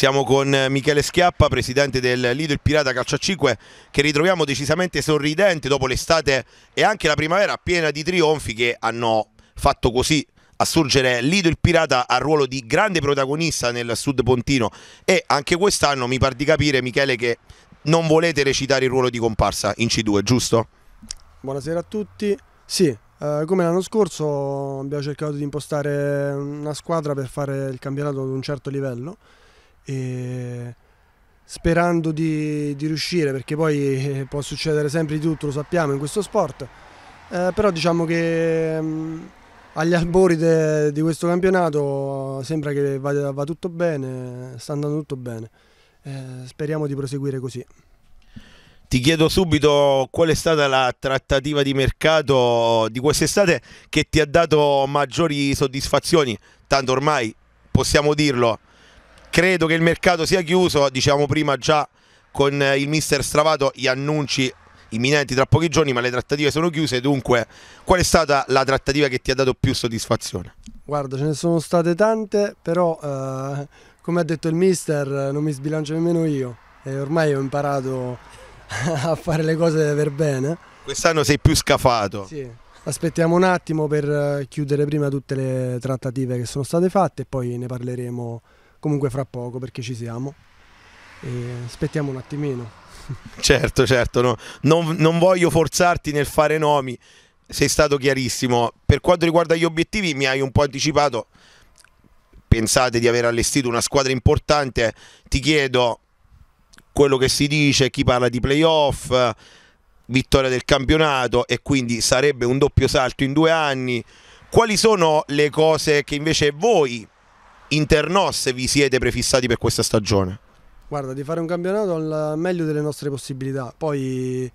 Siamo con Michele Schiappa, presidente del Lido Il Pirata Calcio a 5, che ritroviamo decisamente sorridente dopo l'estate e anche la primavera piena di trionfi che hanno fatto così assurgere sorgere Lido il Pirata al ruolo di grande protagonista nel Sud Pontino e anche quest'anno mi par di capire Michele che non volete recitare il ruolo di comparsa in C2, giusto? Buonasera a tutti, sì, eh, come l'anno scorso abbiamo cercato di impostare una squadra per fare il campionato ad un certo livello e sperando di, di, riuscire perché poi eh, può succedere sempre di tutto, lo sappiamo in questo sport, eh, però diciamo che mh, mm, agli albori de, di questo campionato sembra che vada, va tutto bene, sta andando tutto bene, eh, speriamo di proseguire così. Ti chiedo subito qual è stata la trattativa di mercato di quest'estate che ti ha dato maggiori soddisfazioni, tanto ormai possiamo dirlo, Credo che il mercato sia chiuso, diciamo prima già con eh, il mister Stravato gli annunci imminenti tra pochi giorni, ma le trattative sono chiuse, dunque qual è stata la trattativa che ti ha dato più soddisfazione? Guarda, ce ne sono state tante, però eh, come ha detto il mister non mi sbilancio nemmeno io e ormai ho imparato a fare le cose per bene. Quest'anno sei più scafato. Sì. Aspettiamo un attimo per eh, chiudere prima tutte le trattative che sono state fatte e poi ne parleremo comunque fra poco perché ci siamo. E aspettiamo un attimino. Certo, certo, no. non, non voglio forzarti nel fare nomi, sei stato chiarissimo. Per quanto riguarda gli obiettivi mi hai un po' anticipato, pensate di aver allestito una squadra importante, ti chiedo quello che si dice, chi parla di playoff, vittoria del campionato e quindi sarebbe un doppio salto in due anni. Quali sono le cose che invece voi se vi siete prefissati per questa stagione? Guarda, di fare un campionato al meglio delle nostre possibilità, poi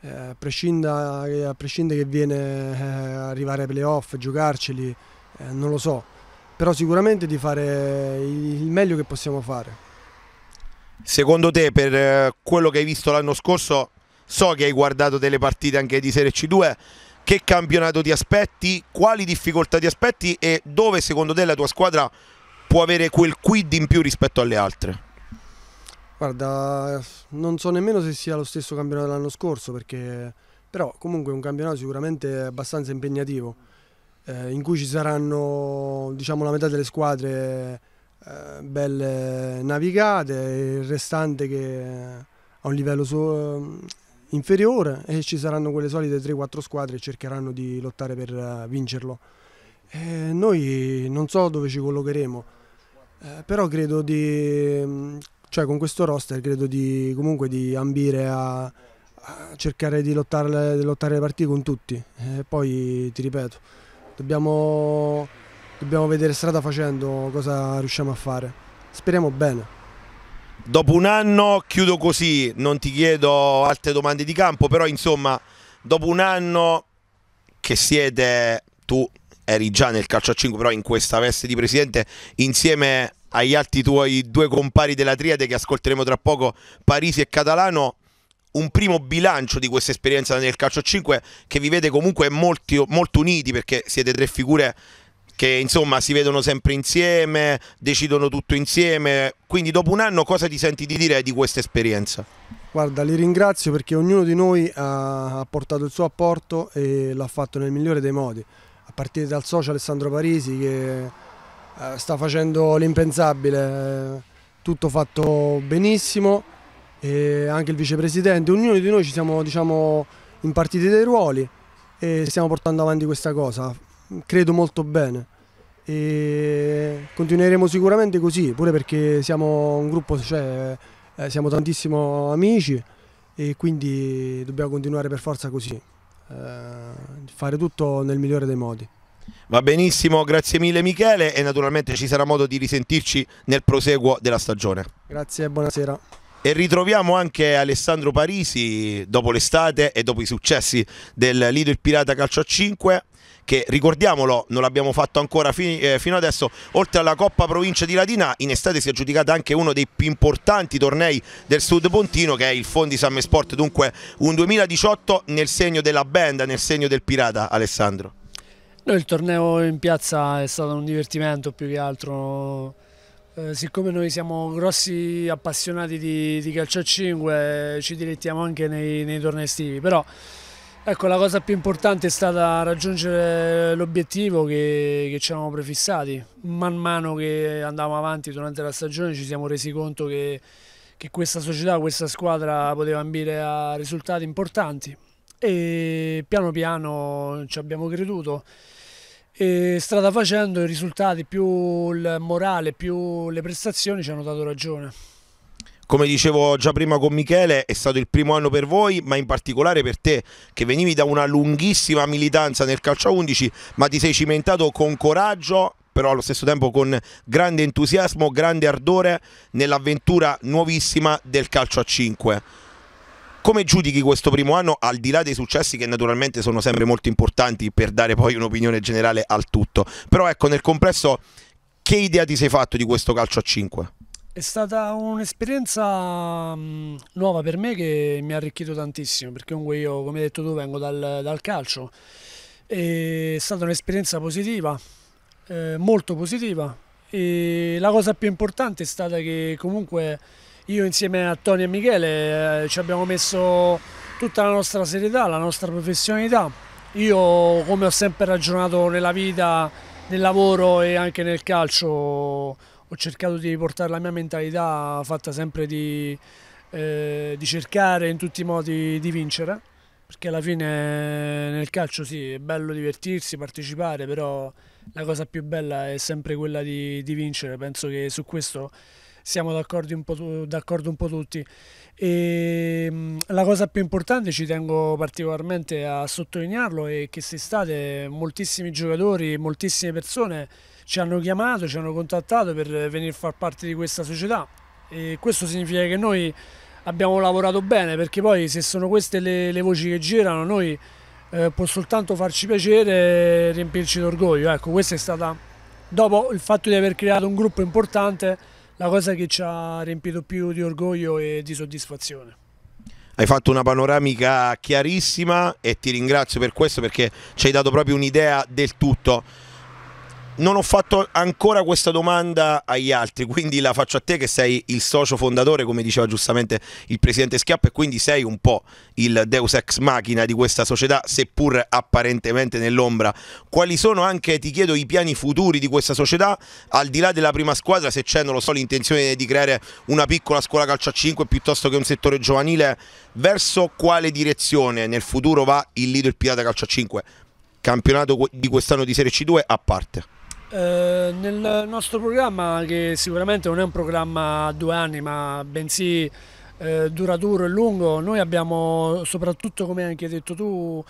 eh, a, prescindere, a prescindere che viene eh, arrivare ai playoff, giocarceli, eh, non lo so, però sicuramente di fare il meglio che possiamo fare. Secondo te, per eh, quello che hai visto l'anno scorso, so che hai guardato delle partite anche di Serie C2, che campionato ti aspetti, quali difficoltà ti aspetti e dove secondo te la tua squadra può avere quel quid in più rispetto alle altre? Guarda, non so nemmeno se sia lo stesso campionato dell'anno scorso, perché però comunque è un campionato sicuramente abbastanza impegnativo, eh, in cui ci saranno diciamo la metà delle squadre eh, belle navigate, il restante che ha un livello so inferiore e ci saranno quelle solite 3-4 squadre che cercheranno di lottare per eh, vincerlo. Eh, noi non so dove ci collocheremo eh, però credo di... Mm, cioè con questo roster credo di comunque di ambire a, a cercare di lottare, di lottare, le partite con tutti. e eh, poi ti ripeto, dobbiamo, dobbiamo vedere strada facendo cosa riusciamo a fare. Speriamo bene. Dopo un anno chiudo così, non ti chiedo altre domande di campo, però insomma, dopo un anno che siete tu, eri già nel calcio a 5, però in questa veste di presidente, insieme agli altri tuoi due compari della triade che ascolteremo tra poco, Parisi e Catalano, un primo bilancio di questa esperienza nel calcio a 5 che vi vede comunque molti, molto uniti perché siete tre figure che insomma si vedono sempre insieme, decidono tutto insieme. Quindi dopo un anno cosa ti senti di dire di questa esperienza? Guarda, li ringrazio perché ognuno di noi ha portato il suo apporto e l'ha fatto nel migliore dei modi partire dal socio Alessandro Parisi che eh, sta facendo l'impensabile, eh, tutto fatto benissimo e anche il vicepresidente, ognuno di noi ci siamo diciamo, impartiti dei ruoli e stiamo portando avanti questa cosa, credo molto bene e continueremo sicuramente così, pure perché siamo un gruppo, cioè, eh, siamo tantissimo amici e quindi dobbiamo continuare per forza così, eh, fare tutto nel migliore dei modi. Va benissimo, grazie mille Michele e naturalmente ci sarà modo di risentirci nel proseguo della stagione. Grazie e buonasera. E ritroviamo anche Alessandro Parisi dopo l'estate e dopo i successi del Lido il Pirata Calcio a 5 che ricordiamolo non l'abbiamo fatto ancora fi eh, fino adesso oltre alla Coppa Provincia di Latina in estate si è giudicata anche uno dei più importanti tornei del sud pontino che è il Fondi Samme Sport dunque un 2018 nel segno della band nel segno del pirata Alessandro No, il torneo in piazza è stato un divertimento più che altro. Eh, siccome noi siamo grossi appassionati di, di calcio a 5, ci dilettiamo anche nei, nei tornei estivi. Però ecco, la cosa più importante è stata raggiungere l'obiettivo che, che ci eravamo prefissati. Man mano che andavamo avanti durante la stagione ci siamo resi conto che, che questa società, questa squadra poteva ambire a risultati importanti. E piano piano ci abbiamo creduto e strada facendo i risultati più il morale più le prestazioni ci hanno dato ragione. Come dicevo già prima con Michele, è stato il primo anno per voi, ma in particolare per te, che venivi da una lunghissima militanza nel calcio a 11, ma ti sei cimentato con coraggio, però allo stesso tempo con grande entusiasmo, grande ardore nell'avventura nuovissima del calcio a 5. Come giudichi questo primo anno, al di là dei successi che naturalmente sono sempre molto importanti per dare poi un'opinione generale al tutto, però ecco nel complesso che idea ti sei fatto di questo calcio a 5? È stata un'esperienza mm, nuova per me che mi ha arricchito tantissimo perché comunque io, come hai detto tu, vengo dal, dal calcio. È stata un'esperienza positiva, eh, molto positiva. E la cosa più importante è stata che comunque io insieme a Tony e Michele eh, ci abbiamo messo tutta la nostra serietà, la nostra professionalità. Io come ho sempre ragionato nella vita, nel lavoro e anche nel calcio ho cercato di portare la mia mentalità fatta sempre di, eh, di cercare in tutti i modi di vincere perché alla fine eh, nel calcio sì, è bello divertirsi, partecipare, però la cosa più bella è sempre quella di, di vincere. Penso che su questo siamo d'accordo un po', d'accordo un po tutti. E, ehm, la cosa più importante, ci tengo particolarmente a sottolinearlo, è che quest'estate moltissimi giocatori, moltissime persone ci hanno chiamato, ci hanno contattato per venire a far parte di questa società e questo significa che noi abbiamo lavorato bene perché poi se sono queste le, le voci che girano noi eh, può soltanto farci piacere riempirci d'orgoglio ecco questa è stata dopo il fatto di aver creato un gruppo importante la cosa che ci ha riempito più di orgoglio e di soddisfazione. Hai fatto una panoramica chiarissima e ti ringrazio per questo perché ci hai dato proprio un'idea del tutto non ho fatto ancora questa domanda agli altri, quindi la faccio a te che sei il socio fondatore, come diceva giustamente il presidente Schiappa, e quindi sei un po' il deus ex machina di questa società, seppur apparentemente nell'ombra. Quali sono anche, ti chiedo, i piani futuri di questa società, al di là della prima squadra, se c'è, non lo so, l'intenzione di creare una piccola scuola calcio a 5 piuttosto che un settore giovanile, verso quale direzione nel futuro va il Lido e il Pirata Calcio a 5? Campionato di quest'anno di Serie C2 a parte. Eh, nel nostro programma, che sicuramente non è un programma a due anni, ma bensì eh, duraturo e lungo, noi abbiamo soprattutto, come hai anche detto tu,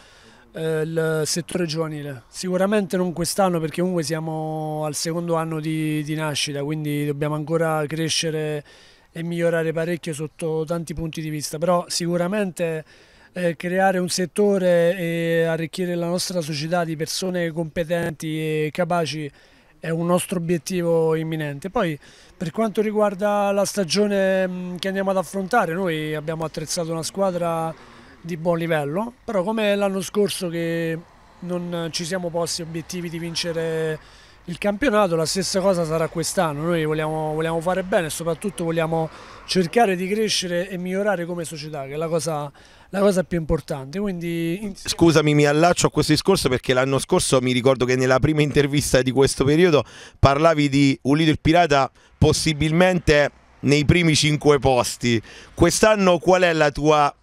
eh, il settore giovanile. Sicuramente non quest'anno perché comunque siamo al secondo anno di, di nascita, quindi dobbiamo ancora crescere e migliorare parecchio sotto tanti punti di vista, però sicuramente eh, creare un settore e arricchire la nostra società di persone competenti e capaci è un nostro obiettivo imminente. Poi per quanto riguarda la stagione mm, che andiamo ad affrontare, noi abbiamo attrezzato una squadra di buon livello, però come l'anno scorso che non ci siamo posti obiettivi di vincere il campionato, la stessa cosa sarà quest'anno, noi vogliamo, vogliamo fare bene e soprattutto vogliamo cercare di crescere e migliorare come società, che è la cosa la cosa più importante. Quindi, insieme... Scusami, mi allaccio a questo discorso perché l'anno scorso mi ricordo che nella prima intervista di questo periodo parlavi di un leader pirata possibilmente nei primi cinque posti. Quest'anno qual è tua,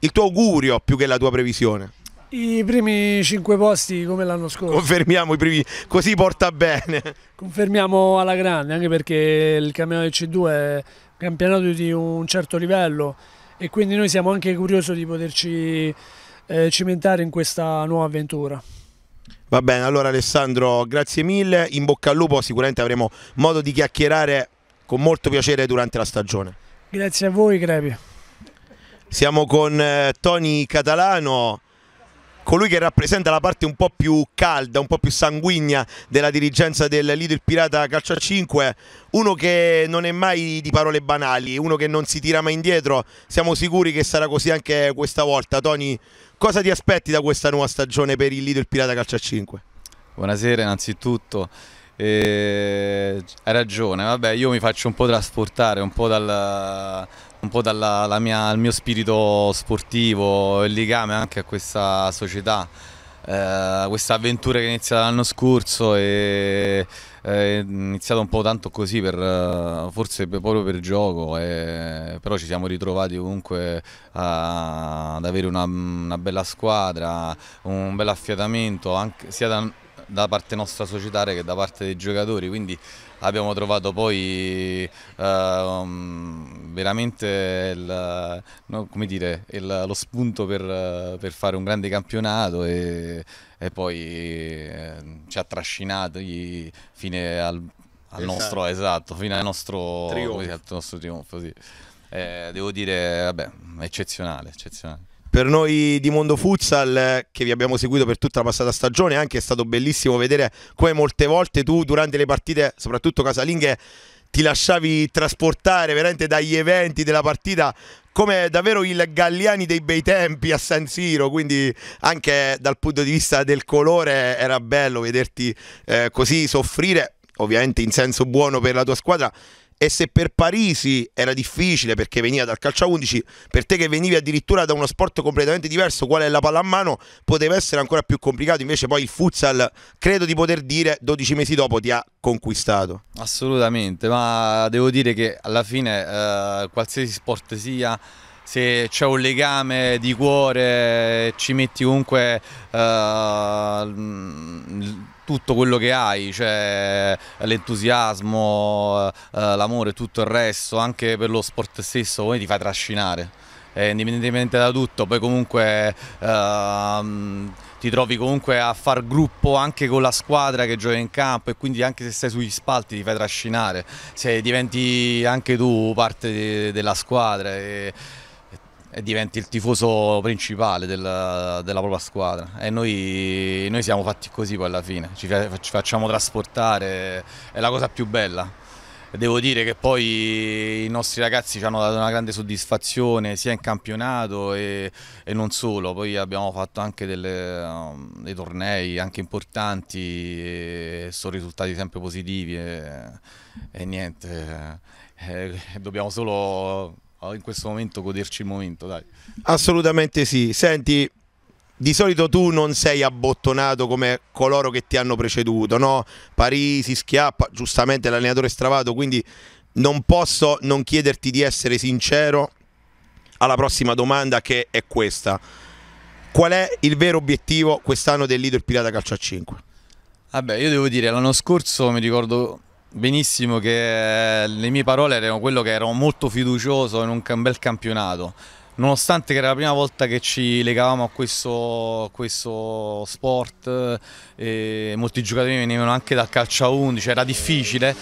il tuo augurio più che la tua previsione? I primi cinque posti come l'anno scorso. Confermiamo i primi, così porta bene. Confermiamo alla grande, anche perché il campionato del C2 è un campionato di un certo livello e quindi noi siamo anche curiosi di poterci eh, cimentare in questa nuova avventura. Va bene, allora Alessandro, grazie mille, in bocca al lupo, sicuramente avremo modo di chiacchierare con molto piacere durante la stagione. Grazie a voi, Crepi. Siamo con eh, Tony Catalano colui che rappresenta la parte un po' più calda, un po' più sanguigna della dirigenza del Lidl Pirata Calcio a 5, uno che non è mai di parole banali, uno che non si tira mai indietro, siamo sicuri che sarà così anche questa volta. Tony, cosa ti aspetti da questa nuova stagione per il Lidl Pirata Calcio a 5? Buonasera innanzitutto. Eh, hai ragione, vabbè, io mi faccio un po' trasportare, un po' dal, un po' dal mio spirito sportivo, il legame anche a questa società. Eh, questa avventura che è iniziata l'anno scorso e eh, è iniziato un po' tanto così per, eh, forse proprio per gioco e, però ci siamo ritrovati comunque a, ad avere una, una, bella squadra un bel affiatamento anche, sia da, da parte nostra societaria che da parte dei giocatori quindi abbiamo trovato poi eh, veramente il, no, dire, il, lo spunto per, per, fare un grande campionato e, e poi eh, ci ha trascinato fine al, al esatto. nostro esatto, fino al nostro trionfo, così, al nostro trionfo sì. eh, devo dire vabbè, eccezionale eccezionale per noi di Mondo Futsal, che vi abbiamo seguito per tutta la passata stagione, anche è stato bellissimo vedere come molte volte tu durante le partite, soprattutto casalinghe, ti lasciavi trasportare veramente dagli eventi della partita come davvero il Galliani dei bei tempi a San Siro, quindi anche dal punto di vista del colore era bello vederti eh, così soffrire, ovviamente in senso buono per la tua squadra e se per Parisi era difficile perché veniva dal calcio a 11, per te che venivi addirittura da uno sport completamente diverso, qual è la pallamano, poteva essere ancora più complicato, invece poi il futsal, credo di poter dire, 12 mesi dopo ti ha conquistato. Assolutamente, ma devo dire che alla fine eh, qualsiasi sport sia se c'è un legame di cuore ci metti comunque uh, tutto quello che hai, cioè l'entusiasmo, eh, eh, l'amore, tutto il resto, anche per lo sport stesso, come ti fai trascinare. Eh, indipendentemente da tutto, poi comunque ehm, ti trovi comunque a far gruppo anche con la squadra che gioca in campo e quindi anche se stai sugli spalti ti fai trascinare, se diventi anche tu parte de della squadra. E, e diventi il tifoso principale della, della propria squadra e noi, noi, siamo fatti così poi alla fine, ci, ci, facciamo trasportare, è la cosa più bella. Devo dire che poi i nostri ragazzi ci hanno dato una grande soddisfazione sia in campionato e, e non solo, poi abbiamo fatto anche delle, um, dei tornei anche importanti e sono risultati sempre positivi e, e niente, e, eh, dobbiamo solo Oh, in questo momento goderci il momento, dai. Assolutamente sì. Senti, di solito tu non sei abbottonato come coloro che ti hanno preceduto, no? Parisi, Schiappa, giustamente l'allenatore stravato, quindi non posso non chiederti di essere sincero alla prossima domanda che è questa. Qual è il vero obiettivo quest'anno del Lido il Pirata Calcio a 5? Vabbè, io devo dire, l'anno scorso mi ricordo benissimo che eh, le mie parole erano quello che ero molto fiducioso in un bel campionato. Nonostante che era la prima volta che ci legavamo a questo, questo sport, eh, molti giocatori venivano anche dal calcio a 11, era difficile,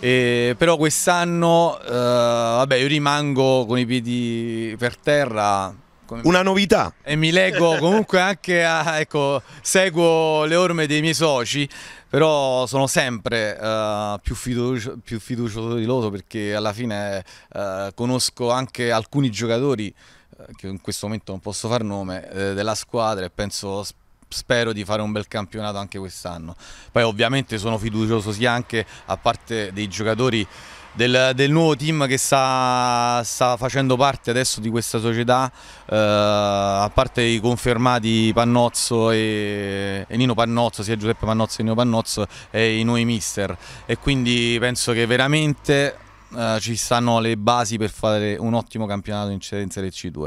eh, però quest'anno eh, vabbè, io rimango con i piedi per terra, una novità. E mi leggo comunque anche a, ecco, seguo le orme dei miei soci però sono sempre uh, più, fiducio, più, fiducioso di loro perché alla fine uh, conosco anche alcuni giocatori, eh, che in questo momento non posso far nome, della squadra e penso spero di fare un bel campionato anche quest'anno. Poi ovviamente sono fiducioso sia anche a parte dei giocatori del, del nuovo team che sta, sta, facendo parte adesso di questa società, eh, a parte i confermati Pannozzo e, e, Nino Pannozzo, sia Giuseppe Pannozzo che Nino Pannozzo e i nuovi mister e quindi penso che veramente eh, ci stanno le basi per fare un ottimo campionato in Serie C2.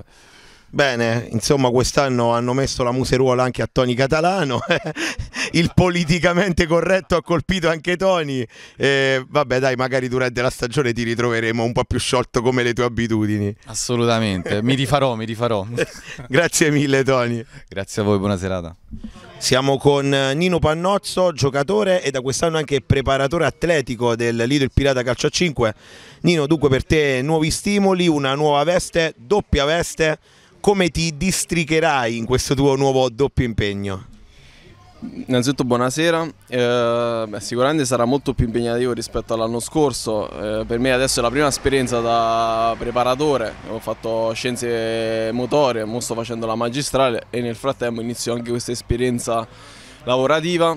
Bene, insomma quest'anno hanno messo la museruola anche a Tony Catalano, il politicamente corretto ha colpito anche Tony, e vabbè dai magari durante la stagione ti ritroveremo un po' più sciolto come le tue abitudini. Assolutamente, mi rifarò, mi rifarò. Grazie mille Tony. Grazie a voi, buona serata. Siamo con eh, Nino Pannozzo, giocatore e da quest'anno anche preparatore atletico del Lido il Pirata Calcio a 5. Nino, dunque per te nuovi stimoli, una nuova veste, doppia veste come ti districherai in questo tuo nuovo doppio impegno? Innanzitutto buonasera, eh, beh, sicuramente sarà molto più impegnativo rispetto all'anno scorso, eh, per me adesso è la prima esperienza da preparatore, ho fatto scienze motorie, ora sto facendo la magistrale e nel frattempo inizio anche questa esperienza lavorativa,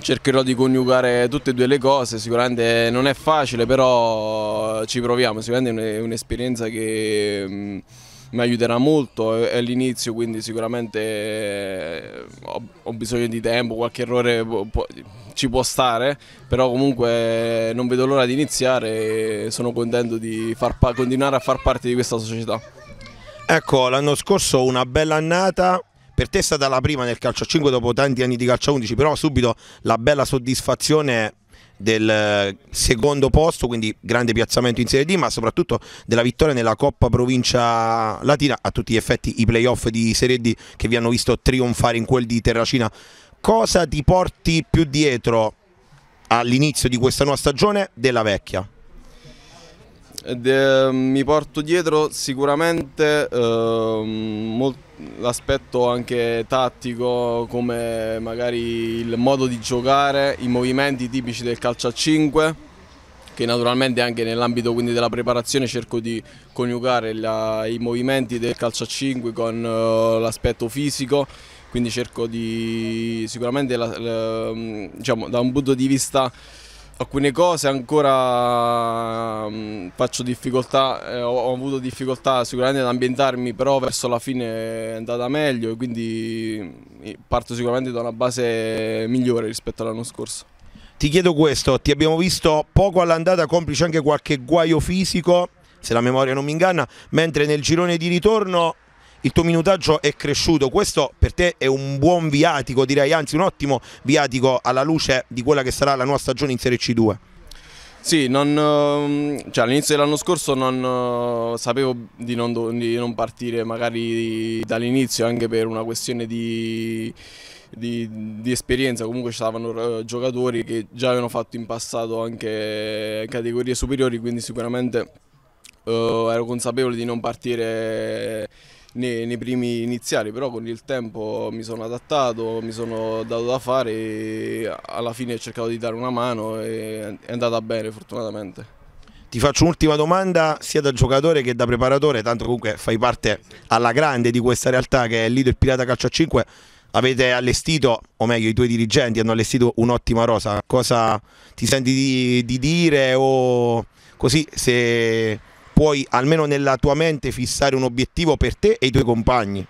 cercherò di coniugare tutte e due le cose, sicuramente non è facile però ci proviamo, sicuramente è un'esperienza che... Mh, mm, mi aiuterà molto, è l'inizio quindi sicuramente eh, ho, bisogno di tempo, qualche errore ci può stare, però comunque eh, non vedo l'ora di iniziare e sono contento di continuare a far parte di questa società. Ecco, l'anno scorso una bella annata, per te è stata la prima nel calcio 5 dopo tanti anni di calcio 11, però subito la bella soddisfazione del secondo posto, quindi grande piazzamento in Serie D, ma soprattutto della vittoria nella Coppa Provincia Latina, a tutti gli effetti i playoff di Serie D che vi hanno visto trionfare in quel di Terracina. Cosa ti porti più dietro all'inizio di questa nuova stagione della vecchia? De, eh, mi porto dietro sicuramente eh, l'aspetto anche tattico come magari il modo di giocare, i movimenti tipici del calcio a 5 che naturalmente anche nell'ambito della preparazione cerco di coniugare la, i movimenti del calcio a 5 con uh, l'aspetto fisico, quindi cerco di sicuramente la, la, ehm, diciamo, da un punto di vista alcune cose ancora mh, mm, faccio difficoltà, eh, ho, ho, avuto difficoltà sicuramente ad ambientarmi, però verso la fine è andata meglio e quindi mm, parto sicuramente da una base migliore rispetto all'anno scorso. Ti chiedo questo, ti abbiamo visto poco all'andata, complice anche qualche guaio fisico, se la memoria non mi inganna, mentre nel girone di ritorno il tuo minutaggio è cresciuto, questo per te è un buon viatico, direi anzi un ottimo viatico alla luce di quella che sarà la nuova stagione in Serie C2. Sì, ehm, cioè all'inizio dell'anno scorso non, eh, sapevo di non, di non, partire magari dall'inizio anche per una questione di, di, di esperienza, comunque ci stavano eh, giocatori che già avevano fatto in passato anche categorie superiori, quindi sicuramente eh, ero consapevole di non partire nei, nei, primi iniziali, però con il tempo mi sono adattato, mi sono dato da fare e alla fine ho cercato di dare una mano e è andata bene fortunatamente. Ti faccio un'ultima domanda sia da giocatore che da preparatore, tanto comunque fai parte alla grande di questa realtà che è Lido e Pirata Calcio a 5. Avete allestito, o meglio i tuoi dirigenti hanno allestito un'ottima rosa. Cosa ti senti di, di dire o così se puoi almeno nella tua mente fissare un obiettivo per te e i tuoi compagni?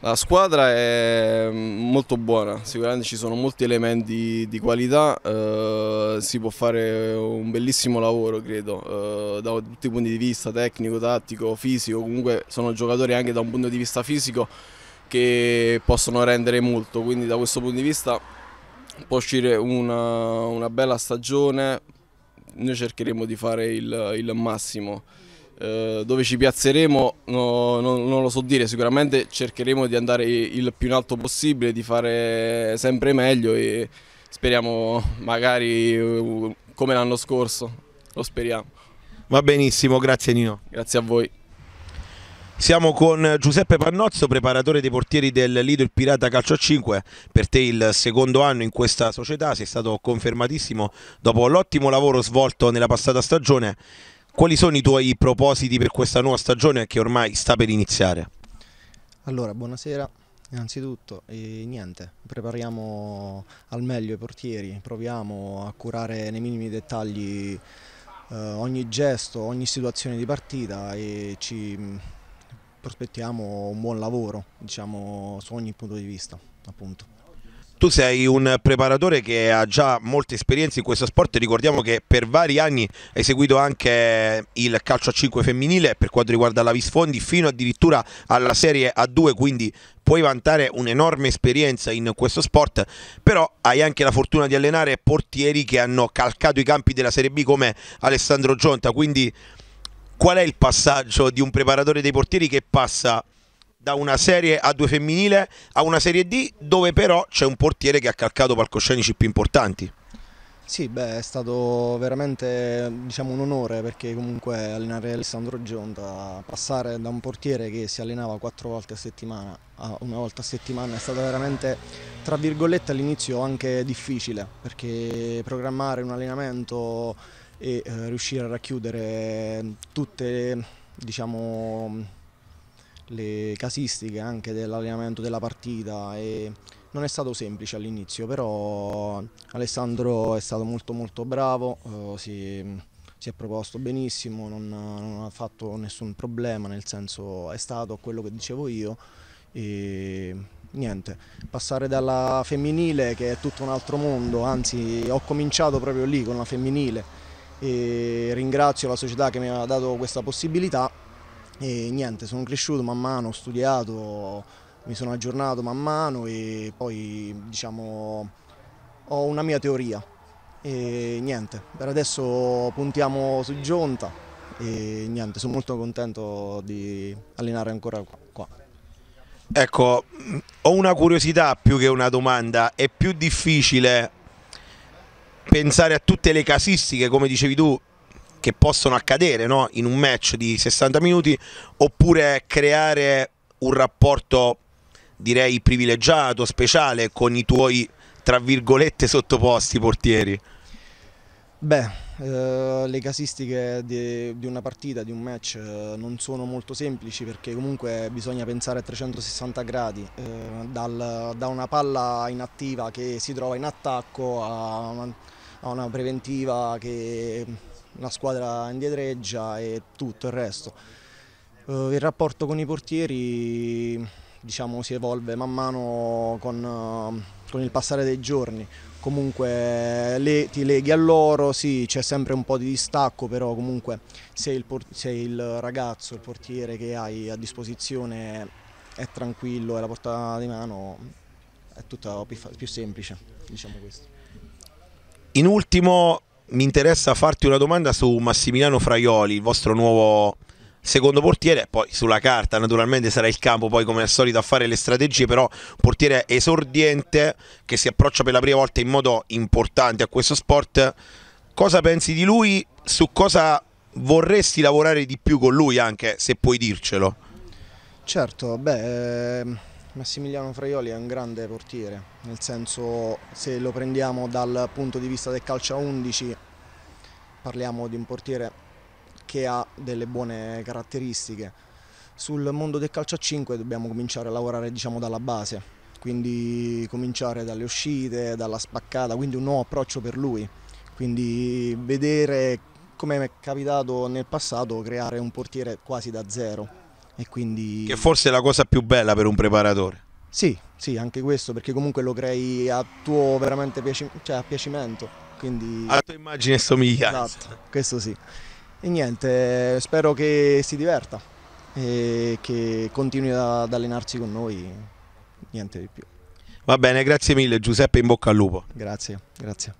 La squadra è molto buona, sicuramente ci sono molti elementi di qualità, eh, si può fare un bellissimo lavoro credo, eh, da tutti i punti di vista, tecnico, tattico, fisico, comunque sono giocatori anche da un punto di vista fisico che possono rendere molto, quindi da questo punto di vista può uscire una, una bella stagione, noi cercheremo di fare il, il massimo. Eh, dove ci piazzeremo no, no, non lo so dire, sicuramente cercheremo di andare il più in alto possibile, di fare sempre meglio e speriamo magari eh, come l'anno scorso, lo speriamo. Va benissimo, grazie Nino. Grazie a voi. Siamo con Giuseppe Pannozzo, preparatore dei portieri del Lido Il Pirata Calcio 5, per te il secondo anno in questa società, sei stato confermatissimo dopo l'ottimo lavoro svolto nella passata stagione. Quali sono i tuoi propositi per questa nuova stagione che ormai sta per iniziare? Allora, buonasera. Innanzitutto, eh, niente, prepariamo al meglio i portieri, proviamo a curare nei minimi dettagli eh, ogni gesto, ogni situazione di partita e ci prospettiamo un buon lavoro, diciamo, su ogni punto di vista, appunto. Tu sei un preparatore che ha già molte esperienze in questo sport, ricordiamo che per vari anni hai seguito anche il calcio a 5 femminile per quanto riguarda la Visfondi fino addirittura alla serie A2, quindi puoi vantare un'enorme esperienza in questo sport, però hai anche la fortuna di allenare portieri che hanno calcato i campi della Serie B come Alessandro Gionta, quindi qual è il passaggio di un preparatore dei portieri che passa da una serie A2 femminile a una serie D dove però c'è un portiere che ha calcato palcoscenici più importanti? Sì, beh, è stato veramente diciamo, un onore perché comunque allenare Alessandro Gionda, passare da un portiere che si allenava quattro volte a settimana a una volta a settimana è stato veramente, tra virgolette, all'inizio anche difficile perché programmare un allenamento e eh, riuscire a racchiudere mm, tutte diciamo, mm, le casistiche anche dell'allenamento della partita e non è stato semplice all'inizio però Alessandro è stato molto molto bravo eh, si, si, è proposto benissimo non, non ha fatto nessun problema nel senso è stato quello che dicevo io e niente, passare dalla femminile che è tutto un altro mondo, anzi ho cominciato proprio lì con la femminile e ringrazio la società che mi ha dato questa possibilità e niente, sono cresciuto man mano, ho studiato, mi sono aggiornato man mano e poi diciamo ho una mia teoria e niente, per adesso puntiamo su Giunta e niente, sono molto contento di allenare ancora qua. Ecco, ho una curiosità più che una domanda, è più difficile pensare a tutte le casistiche, come dicevi tu, che possono accadere no? in un match di 60 minuti, oppure creare un rapporto direi privilegiato, speciale con i tuoi tra virgolette sottoposti portieri? Beh, eh, le casistiche di, di, una partita, di un match eh, non sono molto semplici perché comunque bisogna pensare a 360 gradi, eh, dal, da una palla inattiva che si trova in attacco a una a una preventiva che la squadra indietreggia e tutto il resto. Eh, il rapporto con i portieri diciamo, si evolve man mano con, eh, con il passare dei giorni. Comunque le, ti leghi a loro, sì, c'è sempre un po' di distacco, però comunque se il, se il ragazzo, il portiere che hai a disposizione è tranquillo, è la porta di mano, è tutto più, più semplice, diciamo questo. In ultimo mi interessa farti una domanda su Massimiliano Fraioli, il vostro nuovo secondo portiere, poi sulla carta naturalmente sarà il campo poi come al solito a fare le strategie, però portiere esordiente che si approccia per la prima volta in modo importante a questo sport. Cosa pensi di lui? Su cosa vorresti lavorare di più con lui anche, se puoi dircelo? Certo, beh ehm, Massimiliano Fraioli è un grande portiere, nel senso se lo prendiamo dal punto di vista del calcio a 11 parliamo di un portiere che ha delle buone caratteristiche. Sul mondo del calcio a 5 dobbiamo cominciare a lavorare diciamo, dalla base, quindi cominciare dalle uscite, dalla spaccata, quindi un nuovo approccio per lui, quindi vedere come è capitato nel passato creare un portiere quasi da zero. E quindi... Che forse è la cosa più bella per un preparatore. Sì, sì, anche questo, perché comunque lo crei a tuo veramente piaci- cioè a piacimento. Quindi... Alla tua immagine e somiglianza. Esatto, questo sì. E niente, spero che si diverta e che continui ad allenarsi con noi, niente di più. Va bene, grazie mille Giuseppe, in bocca al lupo. Grazie, grazie.